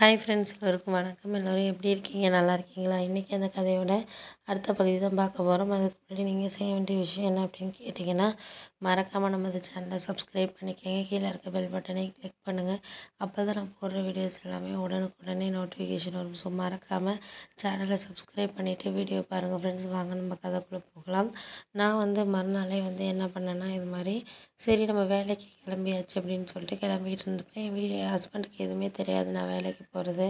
hi friends எல்லோருக்கும் வணக்கம் எல்லோரும் எப்படி இருக்கீங்க நல்லா இருக்கீங்களா இன்றைக்கி அந்த கதையோட அடுத்த பகுதி தான் பார்க்க போகிறோம் அதுக்கு முன்னாடி நீங்கள் செய்ய வேண்டிய விஷயம் என்ன அப்படின்னு கேட்டிங்கன்னா மறக்காமல் நமது சேனலை சப்ஸ்கிரைப் பண்ணிக்கோங்க கீழே இருக்க பெல் பட்டனை கிளிக் பண்ணுங்கள் அப்போ தான் நான் போடுற வீடியோஸ் எல்லாமே உடனுக்குடனே நோட்டிஃபிகேஷன் வரும் ஸோ மறக்காமல் சேனலை சப்ஸ்கிரைப் பண்ணிவிட்டு வீடியோ பாருங்கள் ஃப்ரெண்ட்ஸ் வாங்க நம்ம கதைக்குள்ளே போகலாம் நான் வந்து மறுநாளே வந்து என்ன பண்ணேன்னா இது மாதிரி சரி நம்ம வேலைக்கு கிளம்பியாச்சு அப்படின்னு சொல்லிட்டு கிளம்பிக்கிட்டு இருந்தப்போ என் வீடியோ ஹஸ்பண்டுக்கு எதுவுமே தெரியாது நான் வேலைக்கு போகிறது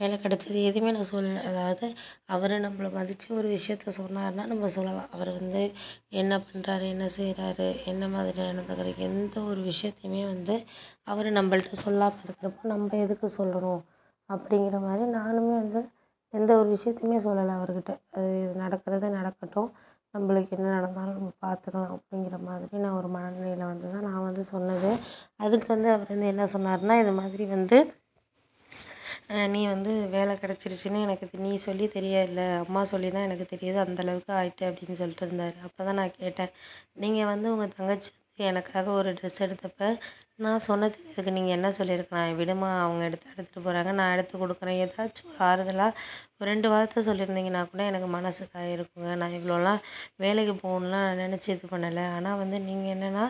வேலை கிடச்சது எதுவுமே நான் சொல்லலை அதாவது அவர் நம்மளை மதித்து ஒரு விஷயத்த சொன்னார்னா நம்ம சொல்லலாம் அவர் வந்து என்ன பண்ணுறாரு என்ன செய்கிறாரு என்ன மாதிரியான தகவல் எந்த ஒரு விஷயத்தையுமே வந்து அவர் நம்மள்ட்ட சொல்லாமல் இருக்கிறப்போ நம்ம எதுக்கு சொல்லணும் அப்படிங்கிற மாதிரி நானுமே வந்து எந்த ஒரு விஷயத்தையுமே சொல்லலை அவர்கிட்ட அது நடக்கிறது நடக்கட்டும் நம்மளுக்கு என்ன நடந்தாலும் நம்ம பார்த்துக்கலாம் அப்படிங்கிற மாதிரி நான் ஒரு மனநிலையில் வந்து தான் நான் வந்து சொன்னது அதுக்கு வந்து அவர் வந்து என்ன சொன்னார்னா இது மாதிரி வந்து நீ வந்து வேலை கிடச்சிருச்சின்னு எனக்கு நீ சொல்லி தெரியல அம்மா சொல்லி தான் எனக்கு தெரியுது அந்தளவுக்கு ஆயிட்டு அப்படின்னு சொல்லிட்டு இருந்தார் அப்போ தான் நான் கேட்டேன் நீங்கள் வந்து உங்கள் தங்கச்சி வந்து எனக்காக ஒரு ட்ரெஸ் எடுத்தப்போ நான் சொன்னது இதுக்கு நீங்கள் என்ன சொல்லியிருக்கலாம் விடுமா அவங்க எடுத்து எடுத்துகிட்டு போகிறாங்க நான் எடுத்து கொடுக்குறேன் ஏதாச்சும் ஒரு ஆறுதலாக ஒரு ரெண்டு வாரத்தை சொல்லியிருந்தீங்கன்னா கூட எனக்கு மனசுக்காக இருக்குங்க நான் இவ்வளோலாம் வேலைக்கு போகணுன்னா நான் நினச்சி இது பண்ணலை ஆனால் வந்து நீங்கள் என்னென்னா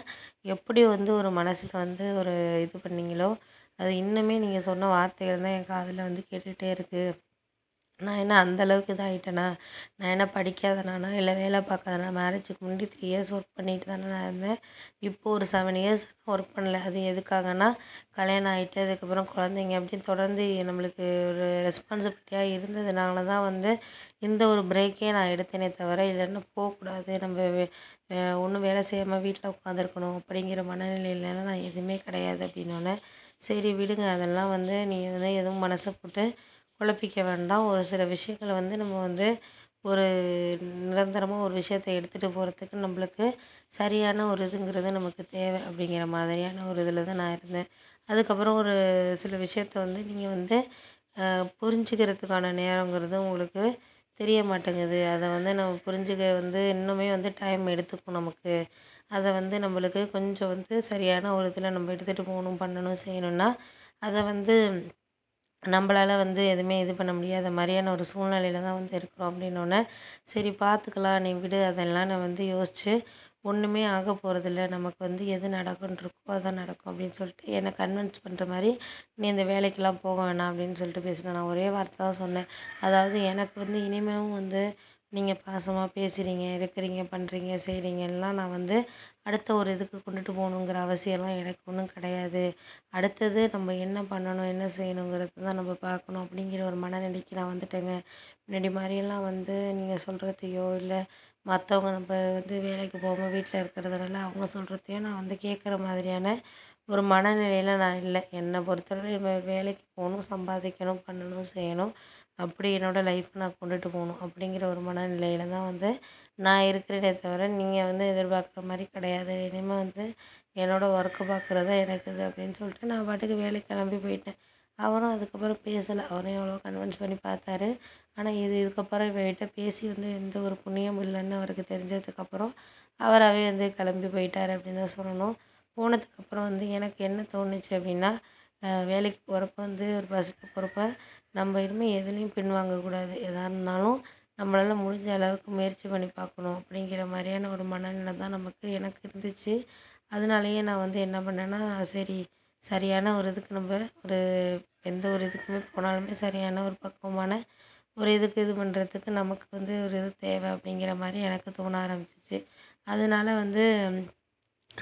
எப்படி வந்து ஒரு மனசில் வந்து ஒரு இது பண்ணீங்களோ அது இன்னுமே நீங்கள் சொன்ன வார்த்தைகள் தான் என் காதில் வந்து கேட்டுகிட்டே இருக்குது நான் என்ன அந்தளவுக்கு ஆகிட்டேனா நான் என்ன படிக்காதனானா இல்லை வேலை பார்க்காதனா மேரேஜுக்கு முன்னாடி த்ரீ இயர்ஸ் ஒர்க் பண்ணிட்டு தானே நான் இருந்தேன் இப்போது ஒரு செவன் இயர்ஸ் ஒர்க் பண்ணல அது எதுக்காகனா கல்யாணம் ஆகிட்டு அதுக்கப்புறம் குழந்தைங்க அப்படின்னு தொடர்ந்து நம்மளுக்கு ஒரு ரெஸ்பான்சிபிலிட்டியாக இருந்ததுனால தான் வந்து இந்த ஒரு பிரேக்கே நான் எடுத்தேனே தவிர இல்லைன்னா போகக்கூடாது நம்ம ஒன்றும் வேலை செய்யாமல் வீட்டில் உட்காந்துருக்கணும் அப்படிங்கிற மனநிலையிலலாம் நான் எதுவுமே கிடையாது அப்படின்னோடனே சரி விடுங்க அதெல்லாம் வந்து நீங்கள் வந்து எதுவும் மனசை போட்டு குழப்பிக்க வேண்டாம் ஒரு சில விஷயங்களை வந்து நம்ம வந்து ஒரு நிரந்தரமாக ஒரு விஷயத்தை எடுத்துகிட்டு போகிறதுக்கு நம்மளுக்கு சரியான ஒரு இதுங்கிறது நமக்கு தேவை அப்படிங்கிற மாதிரியான ஒரு இதில் தான் நான் இருந்தேன் அதுக்கப்புறம் ஒரு சில விஷயத்த வந்து நீங்கள் வந்து புரிஞ்சுக்கிறதுக்கான நேரங்கிறது உங்களுக்கு தெரிய மாட்டேங்குது அதை வந்து நம்ம புரிஞ்சுக்க வந்து இன்னுமே வந்து டைம் எடுத்துக்கும் நமக்கு அதை வந்து நம்மளுக்கு கொஞ்சம் வந்து சரியான ஒரு இதில் நம்ம எடுத்துகிட்டு போகணும் பண்ணணும் செய்யணும்னா அதை வந்து நம்மளால் வந்து எதுவுமே இது பண்ண முடியாத மாதிரியான ஒரு சூழ்நிலையில் தான் வந்து இருக்கிறோம் அப்படின்னோடனே சரி பார்த்துக்கலாம் நீ விடு அதெல்லாம் நான் வந்து யோசித்து ஒன்றுமே ஆக போகிறதில்ல நமக்கு வந்து எது நடக்குன்றிருக்கோ அதுதான் நடக்கும் அப்படின்னு சொல்லிட்டு என்னை கன்வின்ஸ் பண்ணுற மாதிரி நீ இந்த வேலைக்கெல்லாம் போக வேணாம் அப்படின்னு சொல்லிட்டு பேசினேன் நான் ஒரே வார்த்தை தான் சொன்னேன் அதாவது எனக்கு வந்து இனிமேவும் வந்து நீங்கள் பாசமாக பேசுகிறீங்க இருக்கிறீங்க பண்ணுறீங்க செய்கிறீங்கலாம் நான் வந்து அடுத்த ஒரு இதுக்கு கொண்டுட்டு போகணுங்கிற அவசியம்லாம் எனக்கு ஒன்றும் கிடையாது அடுத்தது நம்ம என்ன பண்ணணும் என்ன செய்யணுங்கிறது தான் நம்ம பார்க்கணும் அப்படிங்கிற ஒரு மனநிலைக்கு நான் வந்துட்டேங்க முன்னாடி மாதிரியெல்லாம் வந்து நீங்கள் சொல்கிறதையோ இல்லை மற்றவங்க நம்ம வந்து வேலைக்கு போகாமல் வீட்டில் இருக்கிறதுனால அவங்க சொல்கிறதையும் நான் வந்து கேட்குற மாதிரியான ஒரு மனநிலையில் நான் இல்லை என்னை பொறுத்தவரை வேலைக்கு போகணும் சம்பாதிக்கணும் பண்ணணும் செய்யணும் அப்படி என்னோடய லைஃப்பை நான் கொண்டுட்டு போகணும் அப்படிங்கிற ஒரு மனநிலையில் தான் வந்து நான் இருக்கிறேனே தவிர நீங்கள் வந்து எதிர்பார்க்குற மாதிரி கிடையாது இனிமேல் வந்து என்னோடய ஒர்க்கு பார்க்குறது தான் எனக்கு இது அப்படின்னு சொல்லிட்டு நான் பாட்டுக்கு வேலைக்கு கிளம்பி போயிட்டேன் அவரும் அதுக்கப்புறம் பேசலை அவரும் எவ்வளோ கன்வின்ஸ் பண்ணி பார்த்தாரு ஆனால் இது இதுக்கப்புறம் இவர்கிட்ட பேசி வந்து எந்த ஒரு புண்ணியம் இல்லைன்னு அவருக்கு தெரிஞ்சதுக்கப்புறம் அவராகவே வந்து கிளம்பி போயிட்டார் அப்படின்னு தான் சொல்லணும் போனதுக்கப்புறம் வந்து எனக்கு என்ன தோணுச்சு அப்படின்னா வேலைக்கு போகிறப்ப வந்து ஒரு பஸ்ஸுக்கு போகிறப்ப நம்ம இனிமேல் எதுலேயும் பின்வாங்கக்கூடாது எதாக இருந்தாலும் நம்மளால் முடிஞ்ச அளவுக்கு முயற்சி பண்ணி பார்க்கணும் அப்படிங்கிற மாதிரியான ஒரு மனநிலை தான் நமக்கு எனக்கு இருந்துச்சு அதனாலேயே நான் வந்து என்ன பண்ணேன்னா சரி சரியான ஒரு இதுக்கு நம்ம ஒரு எந்த ஒரு இதுக்குமே போனாலுமே சரியான ஒரு பக்குவமான ஒரு இதுக்கு இது பண்ணுறதுக்கு நமக்கு வந்து ஒரு இது தேவை அப்படிங்கிற மாதிரி எனக்கு தோண ஆரம்பிச்சிச்சு அதனால வந்து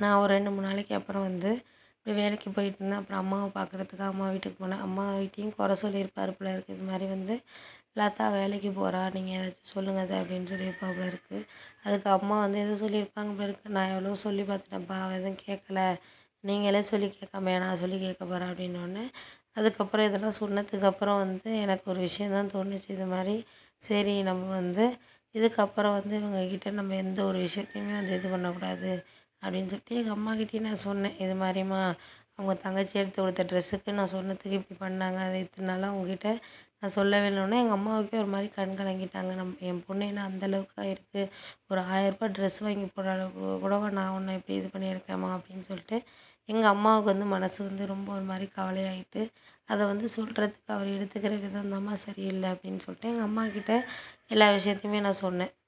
நான் ஒரு ரெண்டு மூணு நாளைக்கு அப்புறம் வந்து இப்போ வேலைக்கு போயிட்டு இருந்தேன் அப்புறம் அம்மாவை பார்க்குறதுக்கு அம்மா வீட்டுக்கு போனேன் அம்மா வீட்டையும் குறை சொல்லியிருப்பார் போல இருக்குது இது மாதிரி வந்து லதா வேலைக்கு போகிறா நீங்கள் ஏதாச்சும் சொல்லுங்கள் அதை அப்படின்னு சொல்லியிருப்பா போல இருக்குது அதுக்கு அம்மா வந்து எதுவும் சொல்லியிருப்பாங்க போல இருக்கு நான் எவ்வளோ சொல்லி பார்த்துட்டேன்ப்பா அவள் எதுவும் கேட்கல நீங்களே சொல்லி கேட்காம நான் சொல்லி கேட்க போகிறேன் அப்படின்னோடனே அதுக்கப்புறம் இதெல்லாம் சொன்னதுக்கப்புறம் வந்து எனக்கு ஒரு விஷயம் தான் தோணுச்சு இது மாதிரி சரி நம்ம வந்து இதுக்கப்புறம் வந்து இவங்கக்கிட்ட நம்ம எந்த ஒரு விஷயத்தையுமே வந்து இது பண்ணக்கூடாது அப்படின்னு சொல்லிட்டு எங்கள் அம்மாக்கிட்டேயும் நான் சொன்னேன் இது மாதிரிம்மா அவங்க தங்கச்சி எடுத்து கொடுத்த ட்ரெஸ்ஸுக்கு நான் சொன்னதுக்கு இப்படி பண்ணாங்க அது இத்தனை நாளாக அவங்ககிட்ட நான் சொல்ல இல்லைன்னா எங்கள் அம்மாவுக்கே ஒரு மாதிரி கண் கலங்கிட்டாங்க நம் என் பொண்ணு என்ன அந்தளவுக்கு இருக்குது ஒரு ஆயரரூபா ட்ரெஸ் வாங்கி போடுற அளவுக்கு கூடவா நான் ஒன்று இப்படி இது பண்ணியிருக்கேம்மா அப்படின்னு சொல்லிட்டு எங்கள் அம்மாவுக்கு வந்து மனசு வந்து ரொம்ப ஒரு மாதிரி கவலையாயிட்டு அதை வந்து சொல்கிறதுக்கு அவர் எடுத்துக்கிற விதம் தாம்மா சரியில்லை அப்படின்னு சொல்லிட்டு எங்கள் அம்மாக்கிட்ட எல்லா விஷயத்தையுமே நான் சொன்னேன்